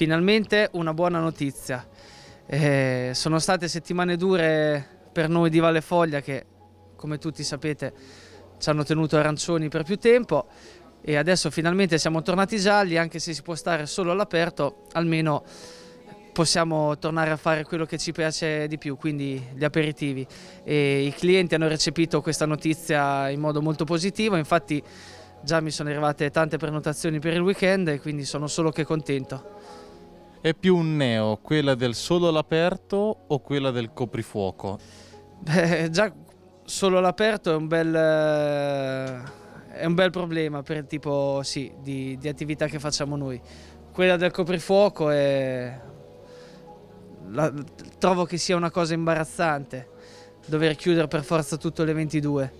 Finalmente una buona notizia. Eh, sono state settimane dure per noi di Valle Foglia che, come tutti sapete, ci hanno tenuto arancioni per più tempo e adesso finalmente siamo tornati gialli, anche se si può stare solo all'aperto, almeno possiamo tornare a fare quello che ci piace di più, quindi gli aperitivi. E I clienti hanno recepito questa notizia in modo molto positivo, infatti già mi sono arrivate tante prenotazioni per il weekend e quindi sono solo che contento è più un neo, quella del solo all'aperto o quella del coprifuoco? Beh, già solo all'aperto è un bel... Eh, è un bel problema per il tipo sì, di, di attività che facciamo noi. Quella del coprifuoco è la, trovo che sia una cosa imbarazzante dover chiudere per forza tutto le 22.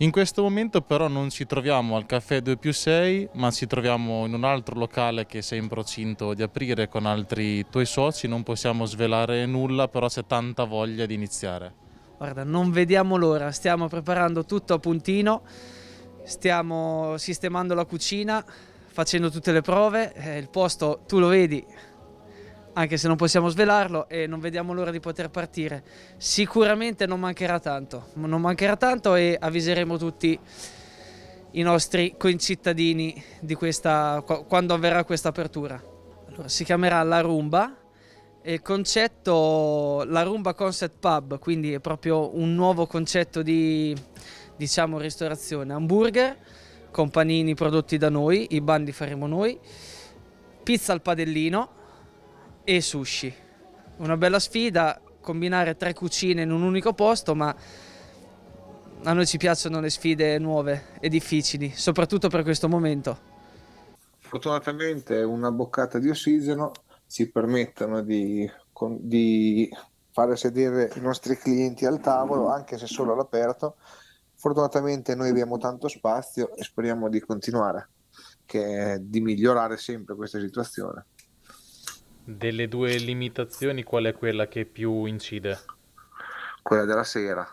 In questo momento però non ci troviamo al caffè 2 più 6, ma ci troviamo in un altro locale che sei in procinto di aprire con altri tuoi soci, non possiamo svelare nulla, però c'è tanta voglia di iniziare. Guarda, non vediamo l'ora, stiamo preparando tutto a puntino, stiamo sistemando la cucina, facendo tutte le prove, eh, il posto tu lo vedi, anche se non possiamo svelarlo e non vediamo l'ora di poter partire. Sicuramente non mancherà tanto, non mancherà tanto e avviseremo tutti i nostri concittadini di questa, quando avverrà questa apertura. Allora, si chiamerà La Rumba e il concetto, la Rumba Concept Pub, quindi è proprio un nuovo concetto di diciamo, ristorazione, hamburger, companini prodotti da noi, i bandi faremo noi, pizza al padellino, e sushi. Una bella sfida, combinare tre cucine in un unico posto, ma a noi ci piacciono le sfide nuove e difficili, soprattutto per questo momento. Fortunatamente una boccata di ossigeno ci permettono di, di fare sedere i nostri clienti al tavolo, anche se solo all'aperto. Fortunatamente noi abbiamo tanto spazio e speriamo di continuare, che, di migliorare sempre questa situazione. Delle due limitazioni qual è quella che più incide? Quella della sera,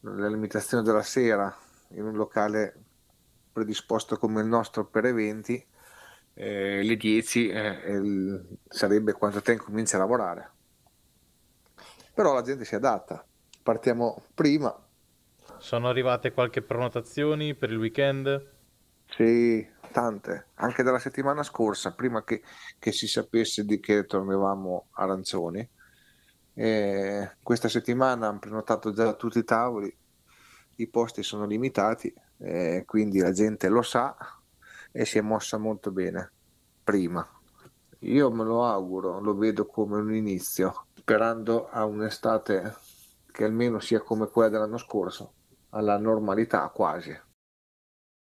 la limitazione della sera in un locale predisposto come il nostro per eventi, eh, le 10 eh, il, sarebbe quanto te incominci a lavorare. Però la gente si adatta, partiamo prima. Sono arrivate qualche prenotazioni per il weekend? Sì, tante, anche dalla settimana scorsa, prima che, che si sapesse di che tornavamo arancioni. questa settimana hanno prenotato già tutti i tavoli, i posti sono limitati, eh, quindi la gente lo sa e si è mossa molto bene prima. Io me lo auguro, lo vedo come un inizio, sperando a un'estate che almeno sia come quella dell'anno scorso, alla normalità quasi.